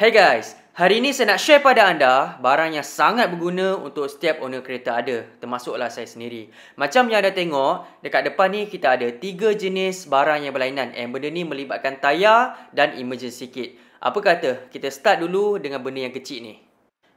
Hey guys, hari ini saya nak share pada anda barang yang sangat berguna untuk setiap owner kereta ada, termasuklah saya sendiri. Macam yang anda tengok, dekat depan ni kita ada 3 jenis barang yang berlainan. Yang benda ni melibatkan tayar dan emergency kit. Apa kata kita start dulu dengan benda yang kecil ni.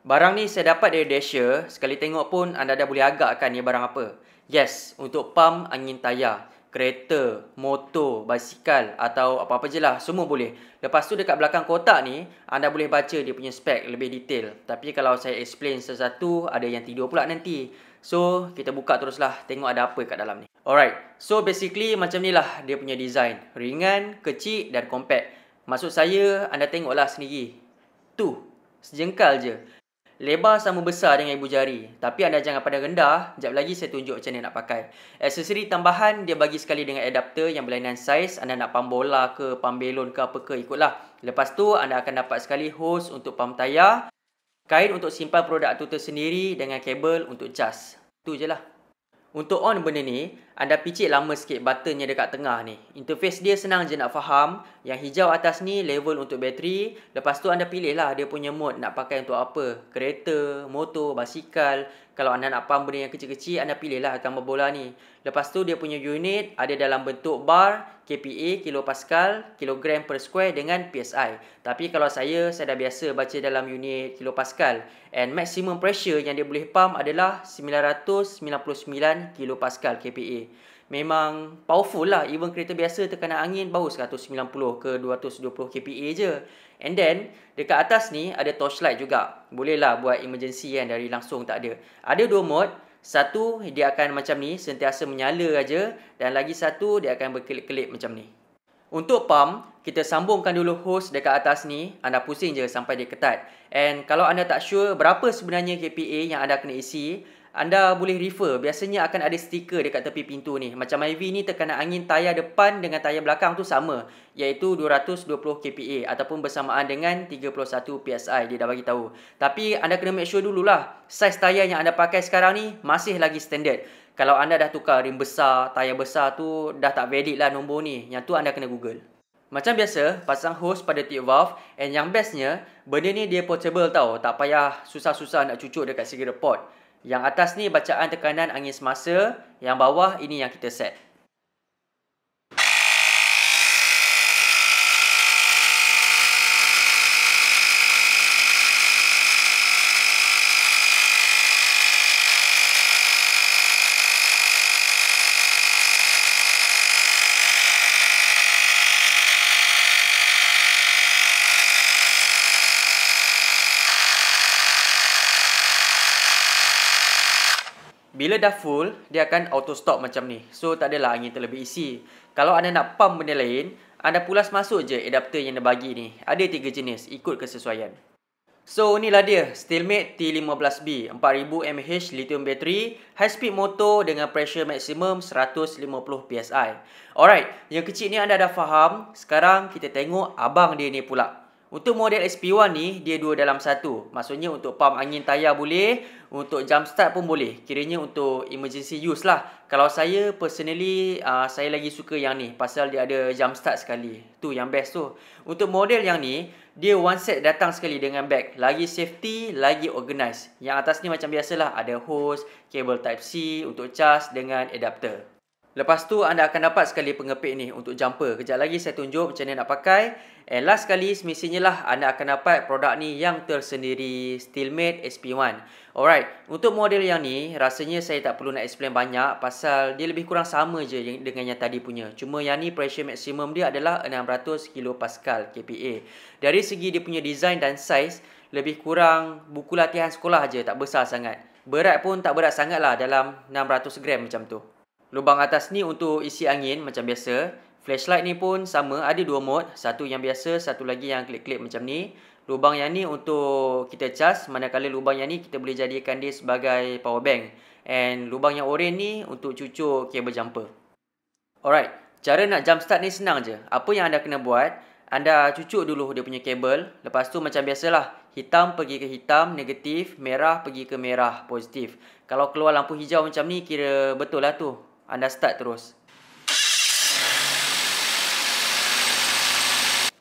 Barang ni saya dapat dari Dacia, sekali tengok pun anda dah boleh agakkan ni barang apa. Yes, untuk pam angin tayar kereta, motor, basikal atau apa-apa je lah. Semua boleh. Lepas tu dekat belakang kotak ni, anda boleh baca dia punya spek lebih detail. Tapi kalau saya explain sesuatu, ada yang tidur pula nanti. So, kita buka teruslah tengok ada apa kat dalam ni. Alright, so basically macam ni lah dia punya design. Ringan, kecil dan compact. Maksud saya, anda tengoklah sendiri. Tu, sejengkal je. Lebar sama besar dengan ibu jari. Tapi anda jangan pada rendah. Sekejap lagi saya tunjuk macam mana nak pakai. Aksesori tambahan dia bagi sekali dengan adapter yang berlainan saiz. Anda nak pam bola ke, pam belon ke apa ke ikutlah. Lepas tu anda akan dapat sekali hose untuk pam tayar. Kain untuk simpan produk tu tersendiri dengan kabel untuk cas. Tu je lah. Untuk on benda ni, anda picit lama sikit buttonnya dekat tengah ni. Interface dia senang je nak faham. Yang hijau atas ni level untuk bateri. Lepas tu anda pilih lah dia punya mode nak pakai untuk apa. Kereta, motor, basikal. Kalau anda nak pump benda yang kecil-kecil, anda pilihlah gambar bola ni. Lepas tu, dia punya unit ada dalam bentuk bar, KPA, kilopascal, kilogram per square dengan PSI. Tapi kalau saya, saya dah biasa baca dalam unit kilopascal. And maximum pressure yang dia boleh pump adalah 999 kilopascal KPA memang powerful lah even kereta biasa tekanan angin baru 190 ke 220 kPa je and then dekat atas ni ada light juga boleh lah buat emergency kan dari langsung tak ada ada dua mod, satu dia akan macam ni sentiasa menyala aja dan lagi satu dia akan berkelip-kelip macam ni untuk pump, kita sambungkan dulu hose dekat atas ni. Anda pusing je sampai dia ketat. And kalau anda tak sure berapa sebenarnya KPA yang anda kena isi, anda boleh refer biasanya akan ada stiker dekat tepi pintu ni macam Myvi ni terkena angin tayar depan dengan tayar belakang tu sama iaitu 220 kPa ataupun bersamaan dengan 31 PSI dia dah bagi tahu tapi anda kena make sure dululah saiz tayar yang anda pakai sekarang ni masih lagi standard kalau anda dah tukar rim besar tayar besar tu dah tak valid lah nombor ni yang tu anda kena google macam biasa, pasang hose pada tip valve and yang bestnya, benda ni dia portable tau. Tak payah susah-susah nak cucuk dekat segi report. Yang atas ni bacaan tekanan angin semasa, yang bawah ini yang kita set. Bila dah full, dia akan auto stop macam ni. So tak adalah angin terlebih isi. Kalau anda nak pump benda lain, anda pulas masuk je adapter yang dia bagi ni. Ada tiga jenis ikut kesesuaian. So inilah dia Steelmate T15B 4000 mAh lithium battery high speed motor dengan pressure maksimum 150 psi. Alright, yang kecil ni anda dah faham. Sekarang kita tengok abang dia ni pula. Untuk model SP1 ni, dia dua dalam satu. Maksudnya untuk pump angin tayar boleh, untuk jump start pun boleh. Kiranya untuk emergency use lah. Kalau saya personally, uh, saya lagi suka yang ni. Pasal dia ada jump start sekali. Tu yang best tu. Untuk model yang ni, dia one set datang sekali dengan bag. Lagi safety, lagi organized. Yang atas ni macam biasalah, ada hose, kabel type C untuk charge dengan adapter. Lepas tu anda akan dapat sekali pengepit ni untuk jumper. Kejap lagi saya tunjuk macam mana nak pakai. And last sekali semisinya lah anda akan dapat produk ni yang tersendiri. Steelmate SP1. Alright. Untuk model yang ni rasanya saya tak perlu nak explain banyak. Pasal dia lebih kurang sama je dengan yang tadi punya. Cuma yang ni pressure maksimum dia adalah 600 kPa KPA. Dari segi dia punya design dan size. Lebih kurang buku latihan sekolah je tak besar sangat. Berat pun tak berat sangat lah dalam 600 gram macam tu. Lubang atas ni untuk isi angin macam biasa. Flashlight ni pun sama. Ada dua mod Satu yang biasa, satu lagi yang klik-klik macam ni. Lubang yang ni untuk kita cas. Manakala lubang yang ni kita boleh jadikan dia sebagai power bank. And lubang yang oranye ni untuk cucuk kabel jumper. Alright. Cara nak jump start ni senang je. Apa yang anda kena buat, anda cucuk dulu dia punya kabel. Lepas tu macam biasalah. Hitam pergi ke hitam, negatif. Merah pergi ke merah, positif. Kalau keluar lampu hijau macam ni, kira betul lah tu anda start terus.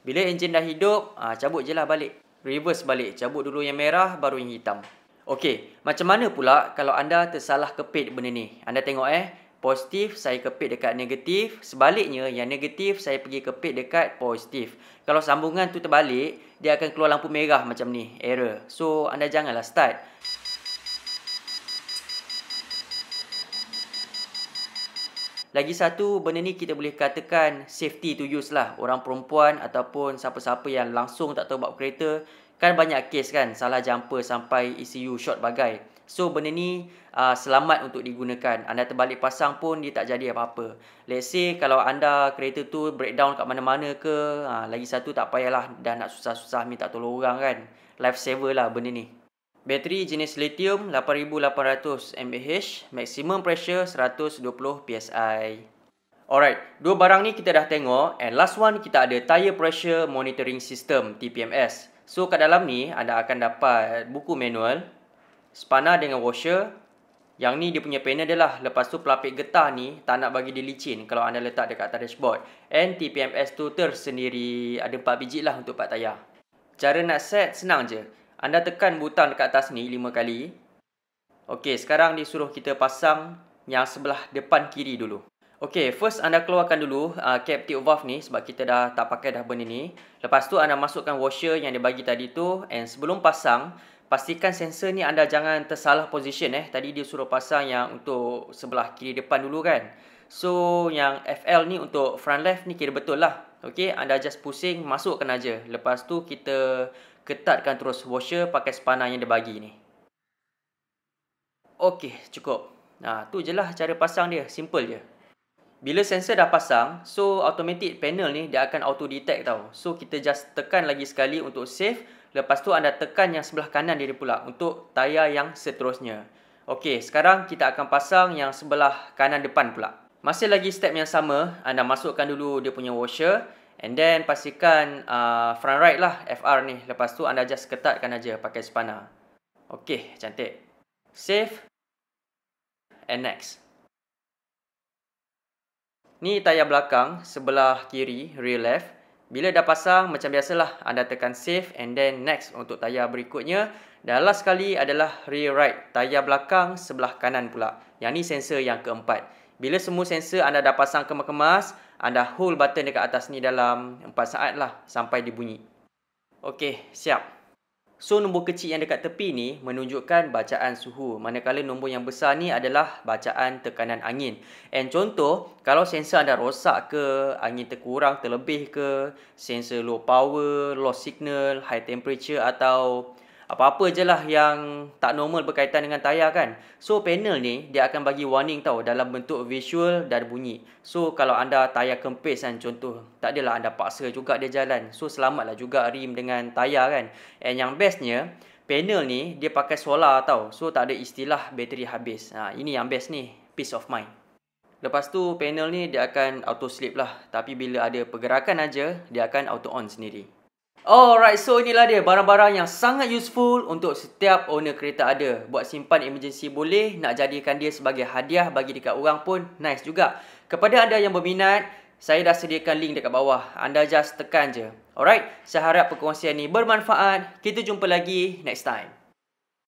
Bila enjin dah hidup, ah, cabut je lah balik. Reverse balik, cabut dulu yang merah, baru yang hitam. Okey, macam mana pula kalau anda tersalah kepit benda ni? Anda tengok eh, positif saya kepit dekat negatif, sebaliknya yang negatif saya pergi kepit dekat positif. Kalau sambungan tu terbalik, dia akan keluar lampu merah macam ni, error. So, anda janganlah Start. Lagi satu, benda ni kita boleh katakan safety to use lah. Orang perempuan ataupun siapa-siapa yang langsung tak tahu bab kereta, kan banyak kes kan, salah jumper sampai ECU short bagai. So, benda ni uh, selamat untuk digunakan. Anda terbalik pasang pun, dia tak jadi apa-apa. Let's say, kalau anda kereta tu breakdown kat mana-mana ke, uh, lagi satu tak payahlah dan nak susah-susah minta tolong orang kan. Life saver lah benda ni. Bateri jenis lithium 8800 mAh, maximum pressure 120 psi. Alright, dua barang ni kita dah tengok and last one kita ada tire pressure monitoring system TPMS. So kat dalam ni anda akan dapat buku manual, spanner dengan washer. Yang ni dia punya panel dia lah. Lepas tu pelapik getah ni tak nak bagi dia licin kalau anda letak dekat atas dashboard. And TPMS tu tersendiri ada 4 biji lah untuk part tayar. Cara nak set senang je. Anda tekan butang dekat atas ni 5 kali. Okey, sekarang disuruh kita pasang yang sebelah depan kiri dulu. Okey, first anda keluarkan dulu uh, cap valve ni sebab kita dah tak pakai dah benda ni. Lepas tu anda masukkan washer yang dia bagi tadi tu and sebelum pasang, pastikan sensor ni anda jangan tersalah position eh. Tadi dia suruh pasang yang untuk sebelah kiri depan dulu kan. So, yang FL ni untuk front left ni kira betul lah. Okey, anda just pusing, masukkan aja. Lepas tu kita ketatkan terus washer pakai spanner yang dia bagi ni. Okey, cukup. Nah, ha, tu je lah cara pasang dia, simple je. Bila sensor dah pasang, so automatic panel ni dia akan auto detect tau. So kita just tekan lagi sekali untuk save. Lepas tu anda tekan yang sebelah kanan dia pula untuk tayar yang seterusnya. Okey, sekarang kita akan pasang yang sebelah kanan depan pula. Masih lagi step yang sama, anda ah, masukkan dulu dia punya washer and then pastikan uh, front right lah FR ni. Lepas tu anda just ketatkan aja pakai spanner. Okey, cantik. Save. And next. Ni tayar belakang, sebelah kiri, rear left. Bila dah pasang, macam biasalah anda tekan save and then next untuk tayar berikutnya. Dan last sekali adalah rear right, tayar belakang sebelah kanan pula. Yang ni sensor yang keempat. Bila semua sensor anda dah pasang kemas-kemas, anda hold button dekat atas ni dalam 4 saat lah sampai dia bunyi. Okey, siap. So, nombor kecil yang dekat tepi ni menunjukkan bacaan suhu. Manakala nombor yang besar ni adalah bacaan tekanan angin. And contoh, kalau sensor anda rosak ke, angin terkurang, terlebih ke, sensor low power, low signal, high temperature atau apa-apa je lah yang tak normal berkaitan dengan tayar kan. So panel ni dia akan bagi warning tau dalam bentuk visual dan bunyi. So kalau anda tayar kempis kan contoh tak adalah anda paksa juga dia jalan. So selamatlah juga rim dengan tayar kan. And yang bestnya panel ni dia pakai solar tau. So tak ada istilah bateri habis. Ha, ini yang best ni. Peace of mind. Lepas tu panel ni dia akan auto sleep lah. Tapi bila ada pergerakan aja dia akan auto on sendiri. Alright, so inilah dia barang-barang yang sangat useful untuk setiap owner kereta ada. Buat simpan emergency boleh, nak jadikan dia sebagai hadiah bagi dekat orang pun nice juga. Kepada anda yang berminat, saya dah sediakan link dekat bawah. Anda just tekan je. Alright, saya harap perkongsian ni bermanfaat. Kita jumpa lagi next time.